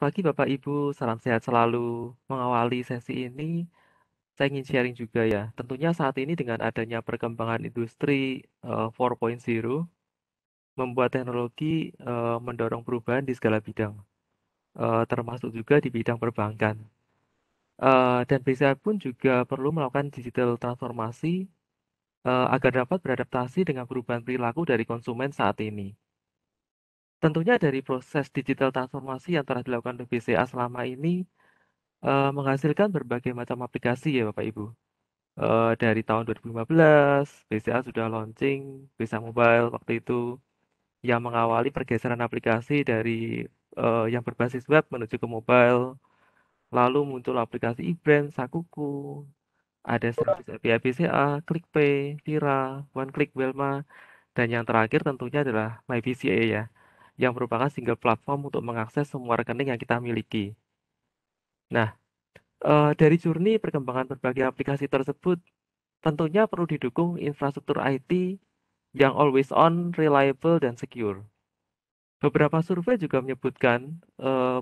Pagi Bapak Ibu, salam sehat selalu. Mengawali sesi ini, saya ingin sharing juga ya. Tentunya saat ini dengan adanya perkembangan industri 4.0, eh, membuat teknologi eh, mendorong perubahan di segala bidang, eh, termasuk juga di bidang perbankan. Dan BCA pun juga perlu melakukan digital transformasi agar dapat beradaptasi dengan perubahan perilaku dari konsumen saat ini. Tentunya dari proses digital transformasi yang telah dilakukan oleh BCA selama ini uh, menghasilkan berbagai macam aplikasi ya Bapak Ibu. Uh, dari tahun 2015 BCA sudah launching BCA Mobile waktu itu yang mengawali pergeseran aplikasi dari uh, yang berbasis web menuju ke mobile. Lalu muncul aplikasi e-brand, Sakuku, ada servis API BCA, ClickPay, Vira, OneClick, Welma, dan yang terakhir tentunya adalah MyBCA ya yang merupakan single platform untuk mengakses semua rekening yang kita miliki. Nah, eh, dari journey perkembangan berbagai aplikasi tersebut, tentunya perlu didukung infrastruktur IT yang always on, reliable, dan secure. Beberapa survei juga menyebutkan eh,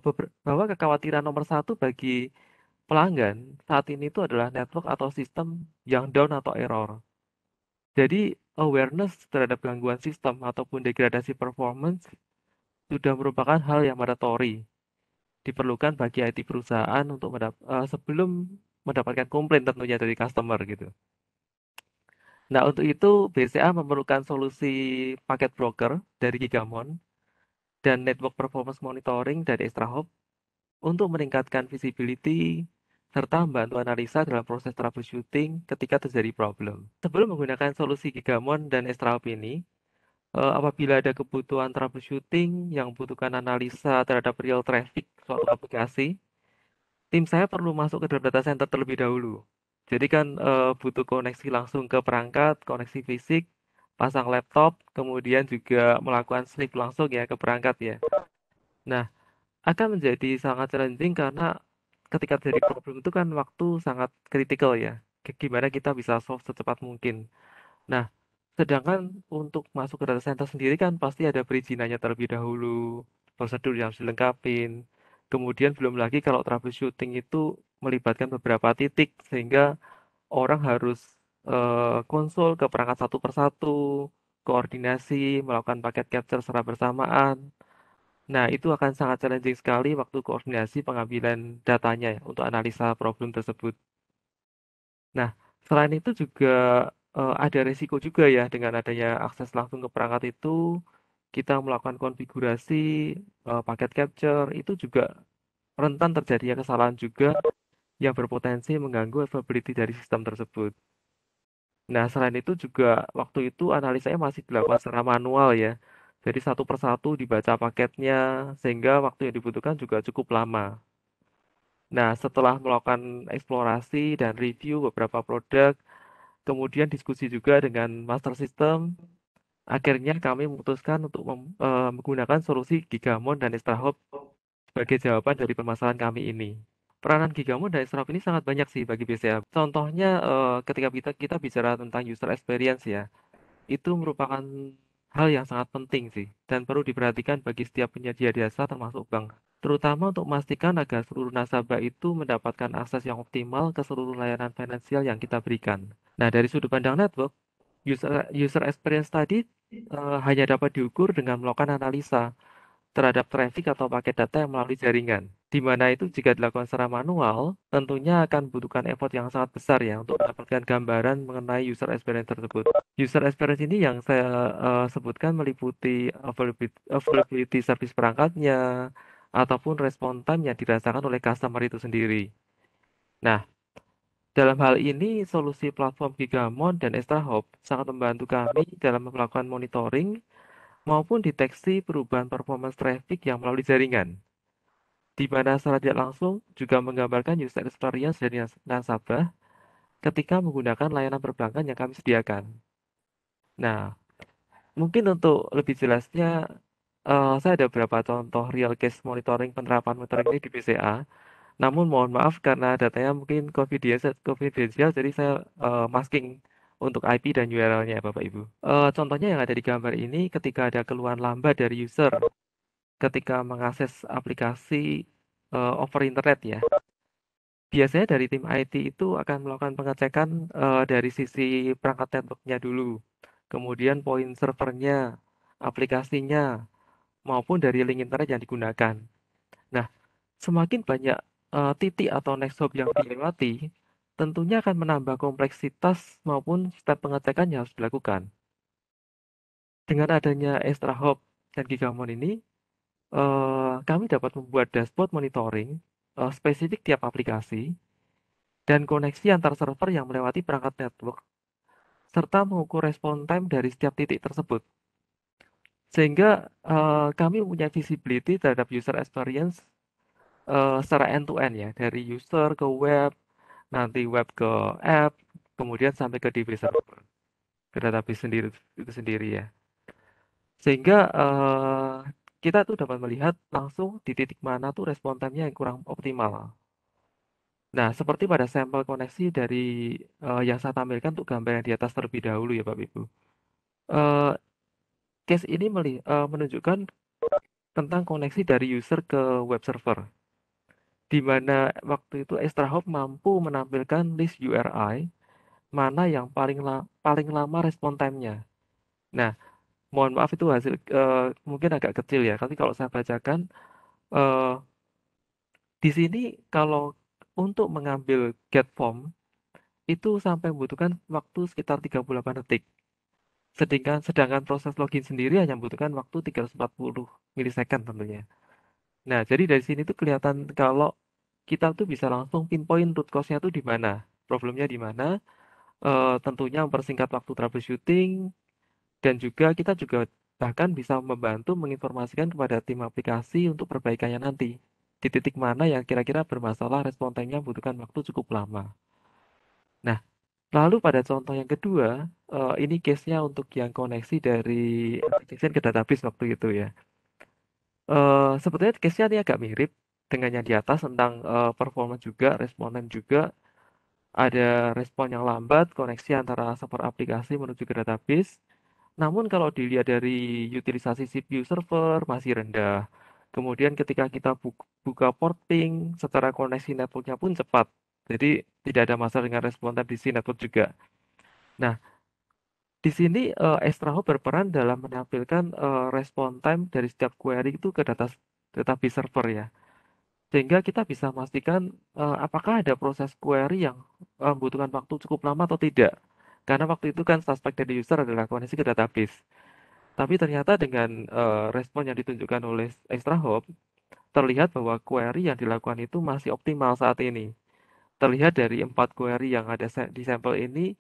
bahwa kekhawatiran nomor satu bagi pelanggan saat ini itu adalah network atau sistem yang down atau error. Jadi awareness terhadap gangguan sistem ataupun degradasi performance sudah merupakan hal yang mandatori diperlukan bagi IT perusahaan untuk mendap uh, sebelum mendapatkan komplain tentunya dari customer gitu. Nah, untuk itu BCA memerlukan solusi paket broker dari Gigamon dan network performance monitoring dari ExtraHop untuk meningkatkan visibility serta membantu analisa dalam proses troubleshooting ketika terjadi problem. Sebelum menggunakan solusi Gigamon dan ExtraHop ini, uh, apabila ada kebutuhan troubleshooting yang butuhkan analisa terhadap real traffic suatu aplikasi, tim saya perlu masuk ke dalam data center terlebih dahulu. Jadi kan uh, eh, butuh koneksi langsung ke perangkat, koneksi fisik, pasang laptop, kemudian juga melakukan sleep langsung ya ke perangkat ya. Nah, akan menjadi sangat challenging karena ketika terjadi problem itu kan waktu sangat kritikal ya. Gimana kita bisa solve secepat mungkin. Nah, Sedangkan untuk masuk ke data center sendiri kan pasti ada perizinannya terlebih dahulu, prosedur yang harus dilengkapi. Kemudian belum lagi kalau troubleshooting itu melibatkan beberapa titik sehingga orang harus e, konsul ke perangkat satu persatu, koordinasi, melakukan paket capture secara bersamaan. Nah, itu akan sangat challenging sekali waktu koordinasi pengambilan datanya ya, untuk analisa problem tersebut. Nah, selain itu juga uh, ada resiko juga ya dengan adanya akses langsung ke perangkat itu, kita melakukan konfigurasi, uh, paket capture, itu juga rentan terjadinya kesalahan juga yang berpotensi mengganggu availability dari sistem tersebut. Nah, selain itu juga waktu itu analisanya masih dilakukan secara manual ya. Jadi satu persatu dibaca paketnya, sehingga waktu yang dibutuhkan juga cukup lama. Nah, setelah melakukan eksplorasi dan review beberapa produk kemudian diskusi juga dengan master system. Akhirnya kami memutuskan untuk mem, e, menggunakan solusi Gigamon dan ExtraHop sebagai jawaban dari permasalahan kami ini. Peranan Gigamon dan ExtraHop ini sangat banyak sih bagi BCA. Contohnya e, ketika kita kita bicara tentang user experience ya, itu merupakan hal yang sangat penting sih dan perlu diperhatikan bagi setiap penyedia jasa termasuk bank terutama untuk memastikan agar seluruh nasabah itu mendapatkan akses yang optimal ke seluruh layanan finansial yang kita berikan. Nah, dari sudut pandang network, user, user experience tadi uh, hanya dapat diukur dengan melakukan analisa terhadap traffic atau paket data yang melalui jaringan. Di mana itu jika dilakukan secara manual, tentunya akan membutuhkan effort yang sangat besar ya untuk mendapatkan gambaran mengenai user experience tersebut. User experience ini yang saya uh, sebutkan meliputi availability, availability service perangkatnya, ataupun respon time yang dirasakan oleh customer itu sendiri. Nah, dalam hal ini solusi platform Gigamon dan ExtraHop sangat membantu kami dalam melakukan monitoring maupun deteksi perubahan performance traffic yang melalui jaringan. Di mana secara tidak langsung juga menggambarkan user experience dari nasabah ketika menggunakan layanan perbankan yang kami sediakan. Nah, mungkin untuk lebih jelasnya uh, saya ada beberapa contoh real case monitoring penerapan monitoring ini di BCA. Namun mohon maaf karena datanya mungkin confidential, confidential jadi saya uh, masking untuk IP dan URL-nya Bapak Ibu. Uh, contohnya yang ada di gambar ini ketika ada keluhan lambat dari user ketika mengakses aplikasi over internet ya biasanya dari tim IT itu akan melakukan pengecekan uh, dari sisi perangkat networknya dulu, kemudian poin servernya, aplikasinya, maupun dari link internet yang digunakan. Nah, semakin banyak uh, titik atau next hop yang dilewati, tentunya akan menambah kompleksitas maupun step pengecekan yang harus dilakukan. Dengan adanya extra hop dan gigamon ini, uh, kami dapat membuat dashboard monitoring uh, spesifik tiap aplikasi dan koneksi antar server yang melewati perangkat network, serta mengukur respon time dari setiap titik tersebut. Sehingga uh, kami punya visibility terhadap user experience uh, secara end to end ya, dari user ke web, nanti web ke app, kemudian sampai ke device server, ke database sendiri itu sendiri ya. Sehingga uh, kita tuh dapat melihat langsung di titik mana tuh respon time-nya yang kurang optimal. Nah, seperti pada sampel koneksi dari uh, yang saya tampilkan untuk gambar yang di atas terlebih dahulu ya Bapak Ibu. Uh, case ini eh, menunjukkan tentang koneksi dari user ke web server, di mana waktu itu ExtraHop mampu menampilkan list URI mana yang paling la paling lama respon time-nya. Nah, mohon maaf itu hasil uh, mungkin agak kecil ya, tapi kalau saya bacakan uh, di sini kalau untuk mengambil get form itu sampai membutuhkan waktu sekitar 38 detik. Sedangkan, sedangkan proses login sendiri hanya membutuhkan waktu 340 milisecond tentunya. Nah, jadi dari sini tuh kelihatan kalau kita tuh bisa langsung pinpoint root cause-nya tuh di mana, problemnya di mana, e, tentunya mempersingkat waktu troubleshooting, dan juga kita juga bahkan bisa membantu menginformasikan kepada tim aplikasi untuk perbaikannya nanti. Di titik mana yang kira-kira bermasalah respon time-nya membutuhkan waktu cukup lama. Nah, Lalu pada contoh yang kedua, uh, ini case-nya untuk yang koneksi dari application ke database waktu itu ya. Uh, sebetulnya case-nya ini agak mirip dengan yang di atas tentang uh, eh, performa juga, responden juga. Ada respon yang lambat, koneksi antara server aplikasi menuju ke database. Namun kalau dilihat dari utilisasi CPU server masih rendah. Kemudian ketika kita buka porting, secara koneksi networknya pun cepat. Jadi tidak ada masalah dengan respon time di sini aku juga. Nah, di sini uh, Estraho berperan dalam menampilkan uh, respon time dari setiap query itu ke data database server ya. Sehingga kita bisa memastikan uh, apakah ada proses query yang membutuhkan waktu cukup lama atau tidak. Karena waktu itu kan suspek dari user adalah koneksi ke database. Tapi ternyata dengan uh, respon yang ditunjukkan oleh ExtraHop terlihat bahwa query yang dilakukan itu masih optimal saat ini. Terlihat dari empat query yang ada di sampel ini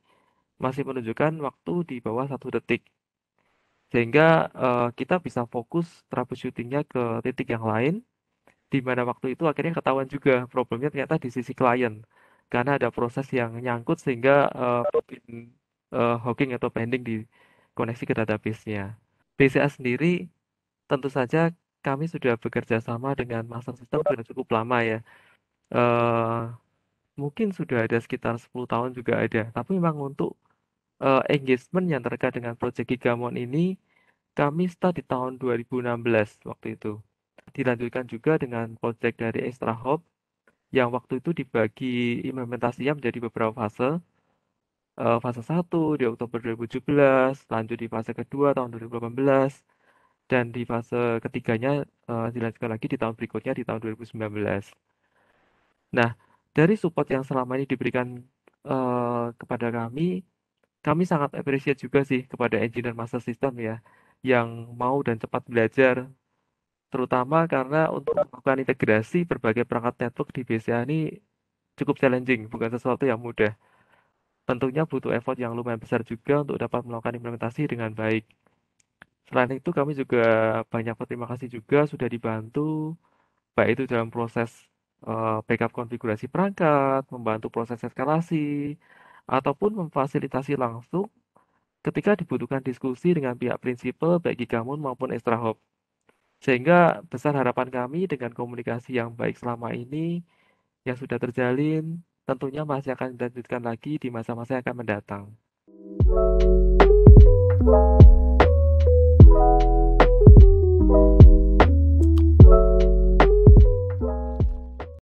masih menunjukkan waktu di bawah satu detik. Sehingga uh, kita bisa fokus troubleshootingnya ke titik yang lain, di mana waktu itu akhirnya ketahuan juga problemnya ternyata di sisi klien. Karena ada proses yang nyangkut sehingga uh, uh, hawking atau pending di koneksi ke database-nya. BCA sendiri tentu saja kami sudah bekerja sama dengan master system sudah cukup lama ya. Uh, mungkin sudah ada sekitar 10 tahun juga ada. Tapi memang untuk uh, engagement yang terkait dengan proyek Gigamon ini, kami start di tahun 2016 waktu itu. Dilanjutkan juga dengan proyek dari Extra Hub, yang waktu itu dibagi implementasinya menjadi beberapa fase. Uh, fase 1 di Oktober 2017, lanjut di fase kedua tahun 2018, dan di fase ketiganya uh, dilanjutkan lagi di tahun berikutnya di tahun 2019. Nah, dari support yang selama ini diberikan uh, kepada kami, kami sangat appreciate juga sih kepada engineer master system ya, yang mau dan cepat belajar, terutama karena untuk melakukan integrasi berbagai perangkat network di BCA ini cukup challenging, bukan sesuatu yang mudah. Tentunya butuh effort yang lumayan besar juga untuk dapat melakukan implementasi dengan baik. Selain itu, kami juga banyak berterima kasih juga sudah dibantu, baik itu dalam proses uh, backup konfigurasi perangkat, membantu proses eskalasi, ataupun memfasilitasi langsung ketika dibutuhkan diskusi dengan pihak prinsipal baik Gigamon maupun Estrahop. Sehingga besar harapan kami dengan komunikasi yang baik selama ini yang sudah terjalin tentunya masih akan dilanjutkan lagi di masa-masa yang akan mendatang.